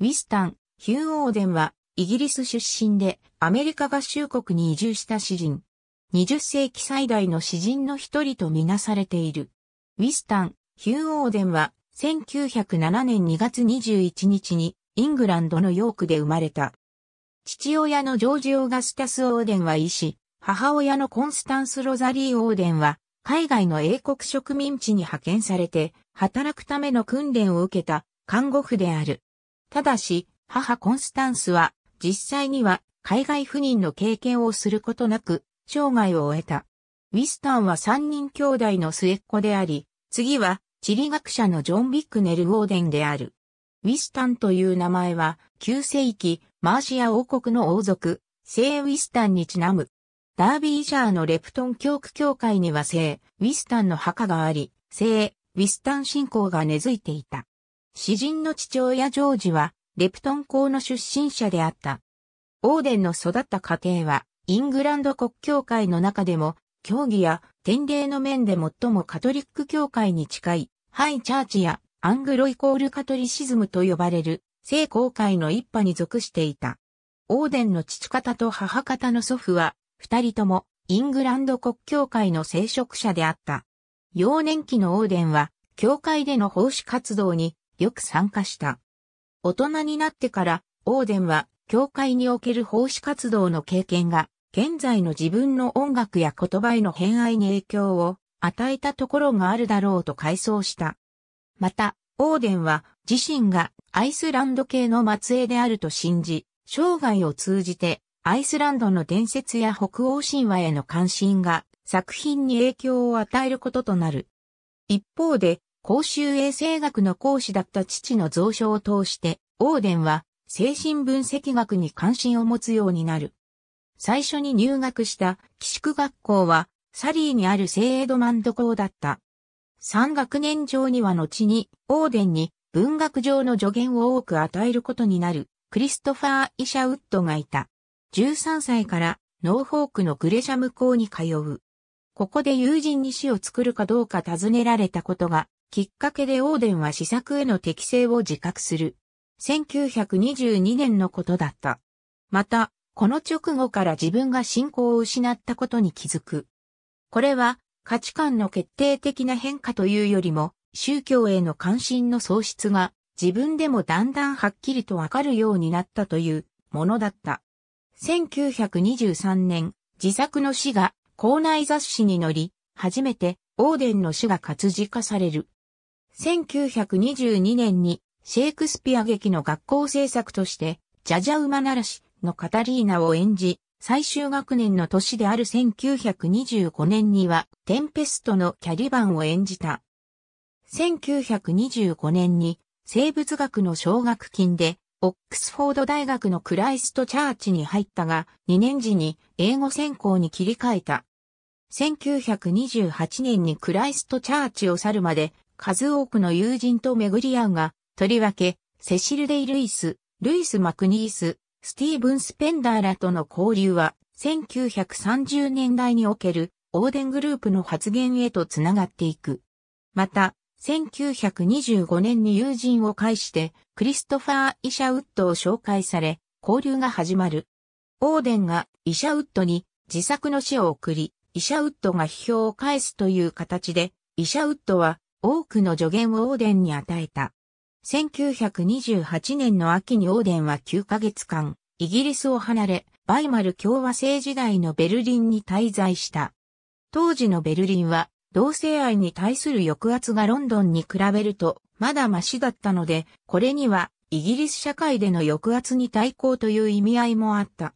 ウィスタン・ヒュー・オーデンは、イギリス出身で、アメリカ合衆国に移住した詩人。20世紀最大の詩人の一人とみなされている。ウィスタン・ヒュー・オーデンは、1907年2月21日に、イングランドのヨークで生まれた。父親のジョージ・オーガスタス・オーデンは医師、母親のコンスタンス・ロザリー・オーデンは、海外の英国植民地に派遣されて、働くための訓練を受けた看護婦である。ただし、母コンスタンスは、実際には海外赴任の経験をすることなく、生涯を終えた。ウィスタンは三人兄弟の末っ子であり、次は地理学者のジョン・ビックネル・ウォーデンである。ウィスタンという名前は、旧世紀、マーシア王国の王族、聖ウィスタンにちなむ。ダービージャーのレプトン教区教会には聖、ウィスタンの墓があり、聖、ウィスタン信仰が根付いていた。詩人の父親ジョージは、レプトン校の出身者であった。オーデンの育った家庭は、イングランド国教会の中でも、教義や典礼の面で最もカトリック教会に近い、ハイチャーチやアングロイコールカトリシズムと呼ばれる、聖公会の一派に属していた。オーデンの父方と母方の祖父は、二人ともイングランド国教会の聖職者であった。幼年期のオーデンは、教会での奉仕活動によく参加した。大人になってから、オーデンは、教会における奉仕活動の経験が、現在の自分の音楽や言葉への偏愛に影響を与えたところがあるだろうと回想した。また、オーデンは自身がアイスランド系の末裔であると信じ、生涯を通じてアイスランドの伝説や北欧神話への関心が作品に影響を与えることとなる。一方で、公衆衛生学の講師だった父の蔵書を通して、オーデンは精神分析学に関心を持つようになる。最初に入学した寄宿学校は、サリーにある聖エドマンド校だった。3学年上には後に、オーデンに文学上の助言を多く与えることになる、クリストファー・イシャウッドがいた。13歳からノーフォークのグレシャム校に通う。ここで友人に死を作るかどうか尋ねられたことがきっかけでオーデンは思索への適性を自覚する。1922年のことだった。また、この直後から自分が信仰を失ったことに気づく。これは価値観の決定的な変化というよりも、宗教への関心の喪失が自分でもだんだんはっきりとわかるようになったというものだった。1923年、自作の詩が校内雑誌に載り、初めてオーデンの詩が活字化される。1922年にシェイクスピア劇の学校制作として、ジャジャ馬ならしのカタリーナを演じ、最終学年の年である1925年には、テンペストのキャリバンを演じた。1925年に、生物学の奨学金で、オックスフォード大学のクライストチャーチに入ったが、2年時に英語専攻に切り替えた。1928年にクライストチャーチを去るまで数多くの友人と巡り合うが、とりわけ、セシル・デイ・ルイス、ルイス・マクニース、スティーブン・スペンダーらとの交流は、1930年代における、オーデングループの発言へとつながっていく。また、1925年に友人を介して、クリストファー・イシャウッドを紹介され、交流が始まる。オーデンがイシャウッドに自作の詩を送り、イシャウッドが批評を返すという形で、イシャウッドは多くの助言をオーデンに与えた。1928年の秋にオーデンは9ヶ月間、イギリスを離れ、バイマル共和制時代のベルリンに滞在した。当時のベルリンは、同性愛に対する抑圧がロンドンに比べると、まだマシだったので、これには、イギリス社会での抑圧に対抗という意味合いもあった。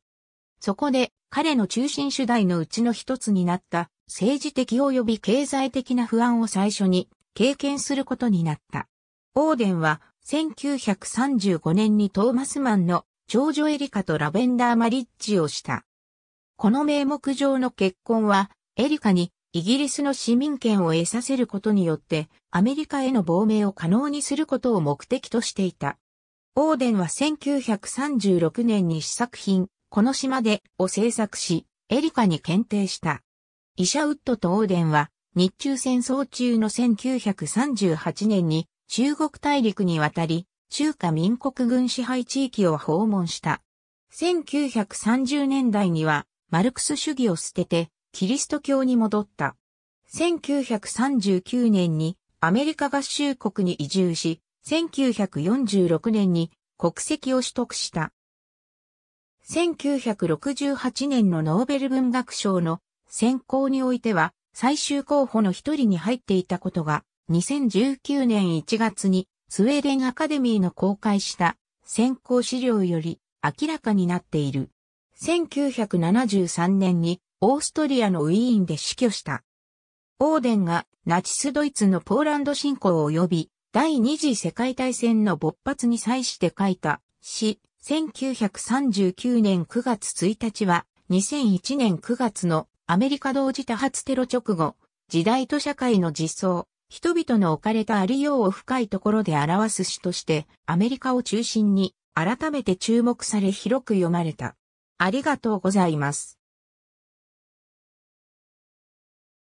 そこで、彼の中心主題のうちの一つになった、政治的及び経済的な不安を最初に経験することになった。オーデンは1935年にトーマスマンの長女エリカとラベンダーマリッジをした。この名目上の結婚はエリカにイギリスの市民権を得させることによってアメリカへの亡命を可能にすることを目的としていた。オーデンは1936年に試作品、この島でを制作し、エリカに検定した。イシャウッドとオーデンは日中戦争中の1938年に中国大陸に渡り、中華民国軍支配地域を訪問した。1930年代にはマルクス主義を捨ててキリスト教に戻った。1939年にアメリカ合衆国に移住し、1946年に国籍を取得した。1968年のノーベル文学賞の選考においては最終候補の一人に入っていたことが、2019年1月にスウェーデンアカデミーの公開した先行資料より明らかになっている。1973年にオーストリアのウィーンで死去した。オーデンがナチスドイツのポーランド侵攻及び第二次世界大戦の勃発に際して書いた詩、1939年9月1日は2001年9月のアメリカ同時多発テロ直後、時代と社会の実相、人々の置かれたありようを深いところで表す詩として、アメリカを中心に改めて注目され広く読まれた。ありがとうございます。